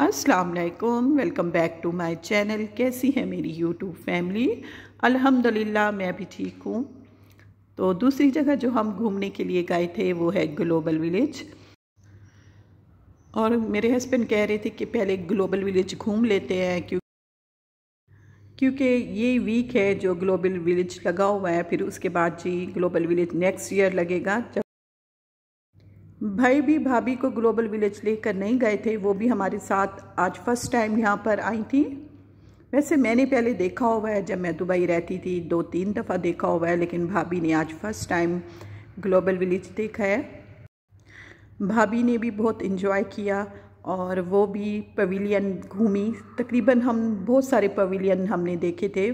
अस्सलाम वालेकुम welcome back to my channel कैसी है मेरी यूट्यूब फैमिली अल्हम्दुलिल्लाह मैं भी ठीक हूँ तो दूसरी जगह जो हम घूमने के लिए गए थे वो है ग्लोबल विलेज और मेरे हस्बैंड कह रहे थे कि पहले ग्लोबल विलेज घूम लेते हैं क्यों क्योंकि ये वीक है जो ग्लोबल विलेज लगा हुआ है फिर उसके बाद जी ग्लोबल विलेज नेक्स्ट ईयर लगेगा भाई भी भाभी को ग्लोबल विलेज लेकर नहीं गए थे वो भी हमारे साथ आज फर्स्ट टाइम यहाँ पर आई थी वैसे मैंने पहले देखा हुआ है जब मैं दुबई रहती थी दो तीन दफ़ा देखा हुआ है लेकिन भाभी ने आज फर्स्ट टाइम ग्लोबल विलेज देखा है भाभी ने भी बहुत इन्जॉय किया और वो भी पवीलियन घूमी तकरीबन हम बहुत सारे पवीलियन हमने देखे थे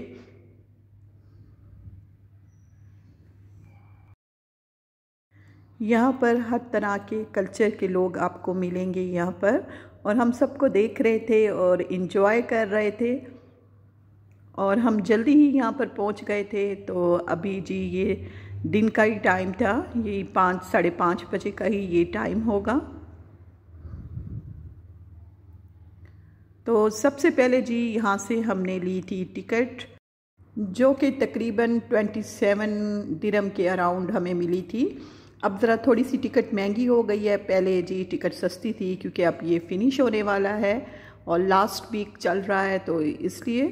यहाँ पर हर तरह के कल्चर के लोग आपको मिलेंगे यहाँ पर और हम सबको देख रहे थे और इन्जॉय कर रहे थे और हम जल्दी ही यहाँ पर पहुँच गए थे तो अभी जी ये दिन का ही टाइम था ये पाँच साढ़े पाँच बजे का ही ये टाइम होगा तो सबसे पहले जी यहाँ से हमने ली थी टिकट जो कि तकरीबन 27 दिरम के अराउंड हमें मिली थी अब ज़रा थोड़ी सी टिकट महंगी हो गई है पहले जी टिकट सस्ती थी क्योंकि अब ये फिनिश होने वाला है और लास्ट वीक चल रहा है तो इसलिए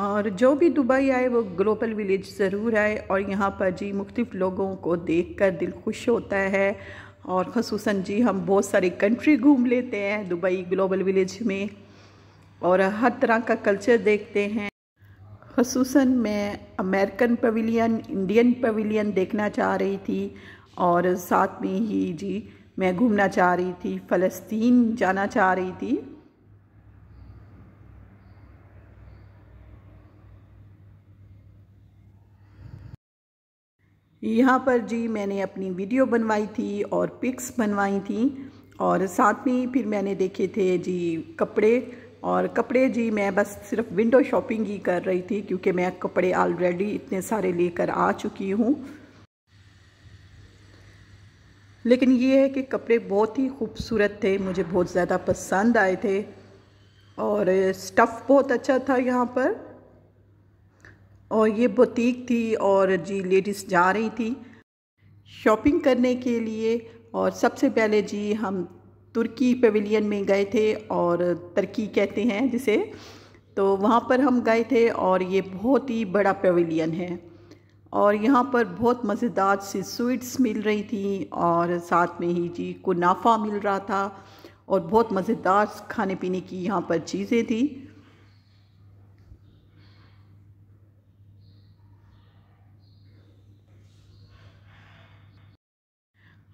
और जो भी दुबई आए वो ग्लोबल विलेज ज़रूर आए और यहाँ पर जी मुख्तफ़ लोगों को देख कर दिल खुश होता है और खसूस जी हम बहुत सारी कंट्री घूम लेते हैं दुबई ग्लोबल विलेज में और हर तरह का कल्चर देखते हैं खसूस मैं अमेरिकन पवेलियन इंडियन पवेलियन देखना चाह रही थी और साथ में ही जी मैं घूमना चाह रही थी फ़लस्तीन जाना चाह रही थी यहाँ पर जी मैंने अपनी वीडियो बनवाई थी और पिक्स बनवाई थी और साथ में फिर मैंने देखे थे जी कपड़े और कपड़े जी मैं बस सिर्फ विंडो शॉपिंग ही कर रही थी क्योंकि मैं कपड़े ऑलरेडी इतने सारे लेकर आ चुकी हूँ लेकिन ये है कि कपड़े बहुत ही खूबसूरत थे मुझे बहुत ज़्यादा पसंद आए थे और स्टफ़ बहुत अच्छा था यहाँ पर और ये बुटीक थी और जी लेडीज़ जा रही थी शॉपिंग करने के लिए और सबसे पहले जी हम तुर्की पवेलियन में गए थे और तुर्की कहते हैं जिसे तो वहाँ पर हम गए थे और ये बहुत ही बड़ा पवेलियन है और यहाँ पर बहुत मज़ेदार सी स्वीट्स मिल रही थी और साथ में ही जी कुनाफा मिल रहा था और बहुत मज़ेदार खाने पीने की यहाँ पर चीज़ें थी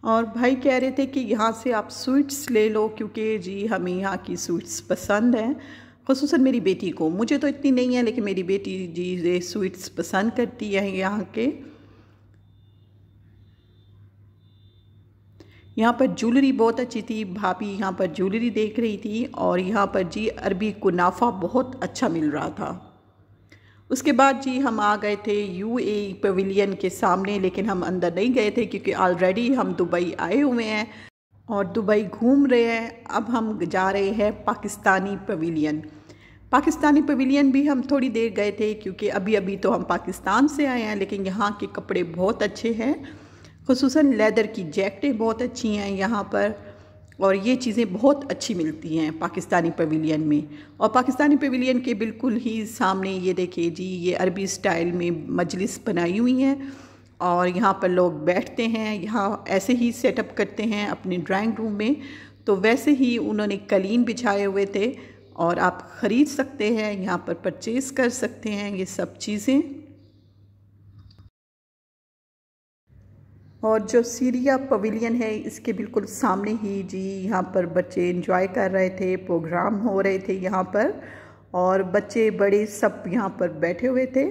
और भाई कह रहे थे कि यहाँ से आप स्वीट्स ले लो क्योंकि जी हमें यहाँ की स्वीट्स पसंद हैं खसूस मेरी बेटी को मुझे तो इतनी नहीं है लेकिन मेरी बेटी जी ये स्वीट्स पसंद करती है यहाँ के यहाँ पर ज्वेलरी बहुत अच्छी थी भाभी यहाँ पर ज्वेलरी देख रही थी और यहाँ पर जी अरबी कुनाफा बहुत अच्छा मिल रहा था उसके बाद जी हम आ गए थे यू ए पवेलियन के सामने लेकिन हम अंदर नहीं गए थे क्योंकि ऑलरेडी हम दुबई आए हुए हैं और दुबई घूम रहे हैं अब हम जा रहे हैं पाकिस्तानी पवेलियन पाकिस्तानी पवेलियन भी हम थोड़ी देर गए थे क्योंकि अभी अभी तो हम पाकिस्तान से आए हैं लेकिन यहाँ के कपड़े बहुत अच्छे हैं खसूस लेदर की जैकटें बहुत अच्छी हैं यहाँ पर और ये चीज़ें बहुत अच्छी मिलती हैं पाकिस्तानी पवेलियन में और पाकिस्तानी पवेलियन के बिल्कुल ही सामने ये देखिए जी ये अरबी स्टाइल में मजलिस बनाई हुई हैं और यहाँ पर लोग बैठते हैं यहाँ ऐसे ही सेटअप करते हैं अपने ड्राइंग रूम में तो वैसे ही उन्होंने कलीन बिछाए हुए थे और आप ख़रीद सकते हैं यहाँ पर परचेज़ कर सकते हैं ये सब चीज़ें और जो सीरिया पवेलियन है इसके बिल्कुल सामने ही जी यहाँ पर बच्चे इन्जॉय कर रहे थे प्रोग्राम हो रहे थे यहाँ पर और बच्चे बड़े सब यहाँ पर बैठे हुए थे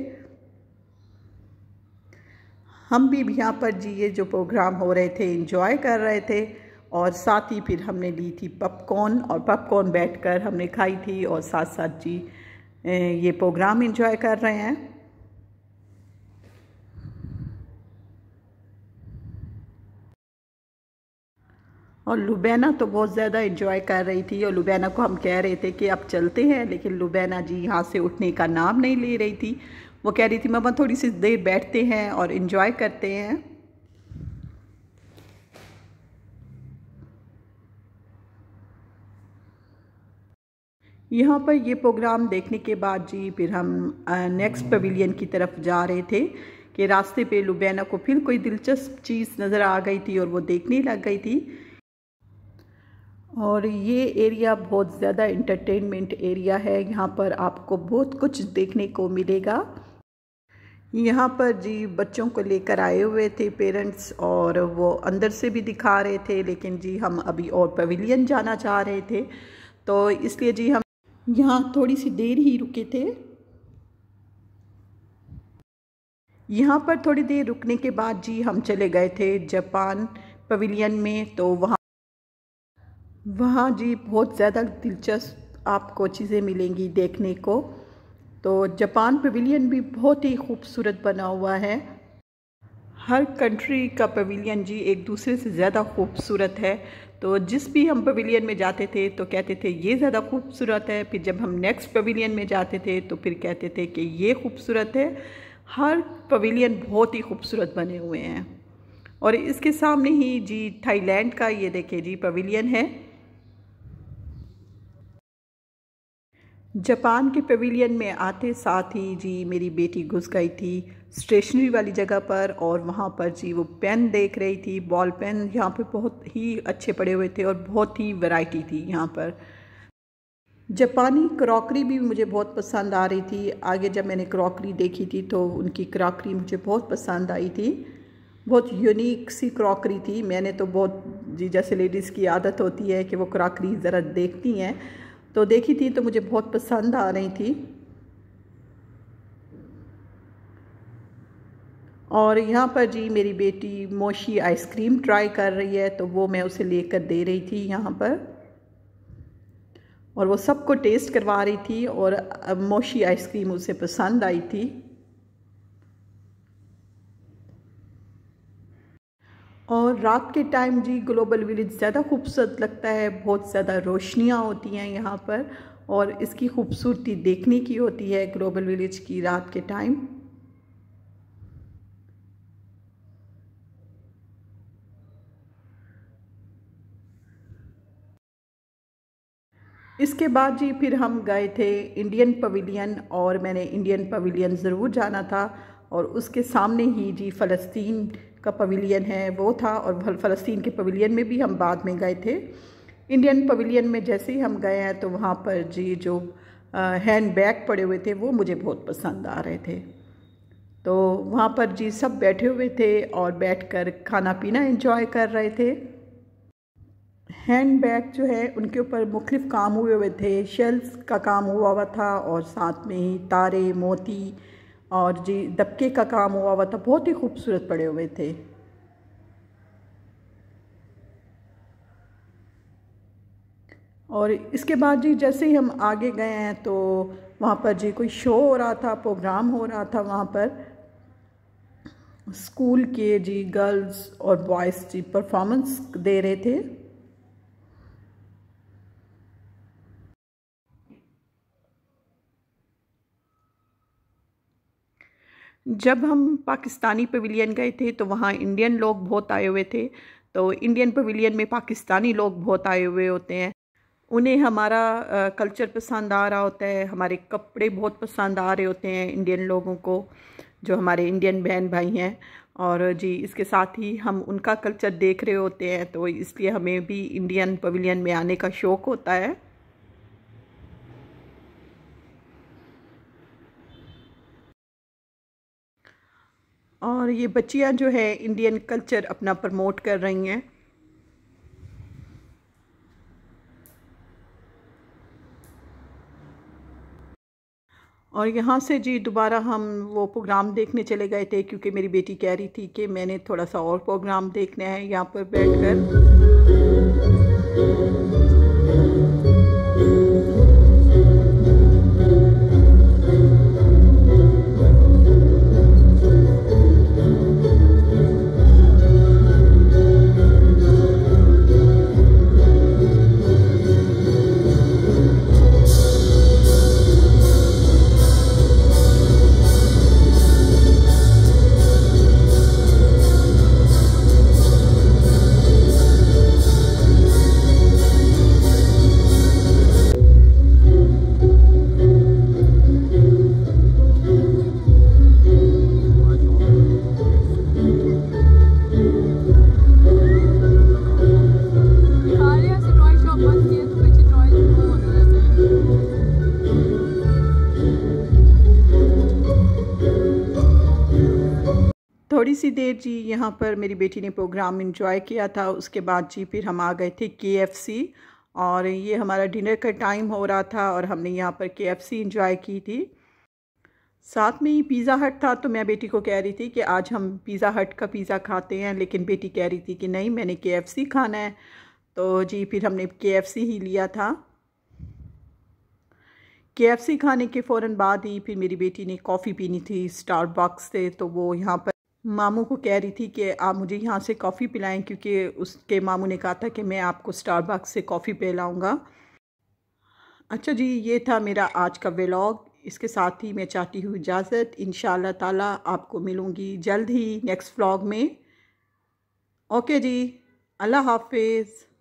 हम भी यहाँ पर जी ये जो प्रोग्राम हो रहे थे इन्जॉय कर रहे थे और साथ ही फिर हमने ली थी पपकॉर्न और पपकॉर्न बैठकर हमने खाई थी और साथ साथ जी ये प्रोग्राम इन्जॉय कर रहे हैं और लुबैना तो बहुत ज़्यादा इन्जॉय कर रही थी और लुबैना को हम कह रहे थे कि अब चलते हैं लेकिन लुबैना जी यहाँ से उठने का नाम नहीं ले रही थी वो कह रही थी मम्मा थोड़ी सी देर बैठते हैं और इन्जॉय करते हैं यहाँ पर ये प्रोग्राम देखने के बाद जी फिर हम नेक्स्ट पवेलियन की तरफ जा रहे थे कि रास्ते पे लुबैना को फिर कोई दिलचस्प चीज़ नज़र आ गई थी और वो देखने लग गई थी और ये एरिया बहुत ज़्यादा इंटरटेनमेंट एरिया है यहाँ पर आपको बहुत कुछ देखने को मिलेगा यहाँ पर जी बच्चों को लेकर आए हुए थे पेरेंट्स और वो अंदर से भी दिखा रहे थे लेकिन जी हम अभी और पवेलियन जाना चाह रहे थे तो इसलिए जी हम यहाँ थोड़ी सी देर ही रुके थे यहाँ पर थोड़ी देर रुकने के बाद जी हम चले गए थे जापान पवेलियन में तो वहाँ वहाँ जी बहुत ज़्यादा दिलचस्प आपको चीज़ें मिलेंगी देखने को तो जापान पवेलियन भी बहुत ही खूबसूरत बना हुआ है हर कंट्री का पवेलियन जी एक दूसरे से ज़्यादा खूबसूरत है तो जिस भी हम पवेलियन में जाते थे तो कहते थे ये ज़्यादा खूबसूरत है फिर जब हम नेक्स्ट पवेलियन में जाते थे तो फिर कहते थे कि ये खूबसूरत है हर पवेलियन बहुत ही खूबसूरत बने हुए हैं और इसके सामने ही जी थाईलैंड का ये देखे जी पवेलियन है जापान के पवेलियन में आते साथ ही जी मेरी बेटी घुस गई थी स्टेशनरी वाली जगह पर और वहाँ पर जी वो पेन देख रही थी बॉल पेन यहाँ पे बहुत ही अच्छे पड़े हुए थे और बहुत ही वैरायटी थी यहाँ पर जापानी क्रॉकरी भी मुझे बहुत पसंद आ रही थी आगे जब मैंने क्रॉकरी देखी थी तो उनकी क्रॉकरी मुझे बहुत पसंद आई थी बहुत यूनिक सी क्रॉकरी थी मैंने तो बहुत जी जैसे लेडीज़ की आदत होती है कि वो क्रॉकरी ज़रा देखती हैं तो देखी थी तो मुझे बहुत पसंद आ रही थी और यहाँ पर जी मेरी बेटी मोशी आइसक्रीम ट्राई कर रही है तो वो मैं उसे लेकर दे रही थी यहाँ पर और वो सबको टेस्ट करवा रही थी और मोशी आइसक्रीम उसे पसंद आई थी और रात के टाइम जी ग्लोबल विलेज ज़्यादा खूबसूरत लगता है बहुत ज़्यादा रोशनियाँ होती हैं यहाँ पर और इसकी खूबसूरती देखने की होती है ग्लोबल विलेज की रात के टाइम इसके बाद जी फिर हम गए थे इंडियन पवेलियन और मैंने इंडियन पवेलियन ज़रूर जाना था और उसके सामने ही जी फ़लस्तीन का पवेलियन है वो था और फ़लस्तीन के पवेलियन में भी हम बाद में गए थे इंडियन पवेलियन में जैसे ही हम गए हैं तो वहाँ पर जी जो हैंड बैग पड़े हुए थे वो मुझे बहुत पसंद आ रहे थे तो वहाँ पर जी सब बैठे हुए थे और बैठकर खाना पीना इंजॉय कर रहे थे हैंड बैग जो है उनके ऊपर मुख्तफ काम हुए हुए थे शेल्फ का काम हुआ हुआ था और साथ में ही तारे मोती और जी दबके का काम हुआ हुआ था बहुत ही खूबसूरत पड़े हुए थे और इसके बाद जी जैसे ही हम आगे गए हैं तो वहाँ पर जी कोई शो हो रहा था प्रोग्राम हो रहा था वहाँ पर स्कूल के जी गर्ल्स और बॉयज़ जी परफॉर्मेंस दे रहे थे जब हम पाकिस्तानी पवेलियन गए थे तो वहाँ इंडियन लोग बहुत आए हुए थे तो इंडियन पवेलियन में पाकिस्तानी लोग बहुत आए हुए होते हैं उन्हें हमारा कल्चर पसंद आ रहा होता है हमारे कपड़े बहुत पसंद आ रहे होते हैं इंडियन लोगों को जो हमारे इंडियन बहन भाई हैं और जी इसके साथ ही हम उनका कल्चर देख रहे होते हैं तो इसलिए हमें भी इंडियन पवेलियन में आने का शौक़ होता है और ये बच्चियाँ जो है इंडियन कल्चर अपना प्रमोट कर रही हैं और यहाँ से जी दोबारा हम वो प्रोग्राम देखने चले गए थे क्योंकि मेरी बेटी कह रही थी कि मैंने थोड़ा सा और प्रोग्राम देखना है यहाँ पर बैठकर देर जी यहाँ पर मेरी बेटी ने प्रोग्राम इन्जॉय किया था उसके बाद जी फिर हम आ गए थे के और ये हमारा डिनर का टाइम हो रहा था और हमने यहाँ पर के एफ़ सी की थी साथ में ही पिज़्ज़ा हट था तो मैं बेटी को कह रही थी कि आज हम पिज़्ज़ा हट का पिज़्ज़ा खाते हैं लेकिन बेटी कह रही थी कि नहीं मैंने के एफ़ सी खाना है तो जी फिर हमने के एफ़ सी ही लिया था के एफ़ सी खाने के फ़ौर बाद ही फिर मेरी बेटी ने कॉफ़ी पीनी थी स्टारबक्स से तो वो यहाँ पर मामू को कह रही थी कि आप मुझे यहाँ से कॉफ़ी पिलाएं क्योंकि उसके मामू ने कहा था कि मैं आपको स्टारबक्स से कॉफ़ी पिलाऊँगा अच्छा जी ये था मेरा आज का व्लॉग इसके साथ ही मैं चाहती हूँ इजाज़त इन ताला आपको मिलूँगी जल्द ही नेक्स्ट व्लॉग में ओके जी अल्लाह हाफिज़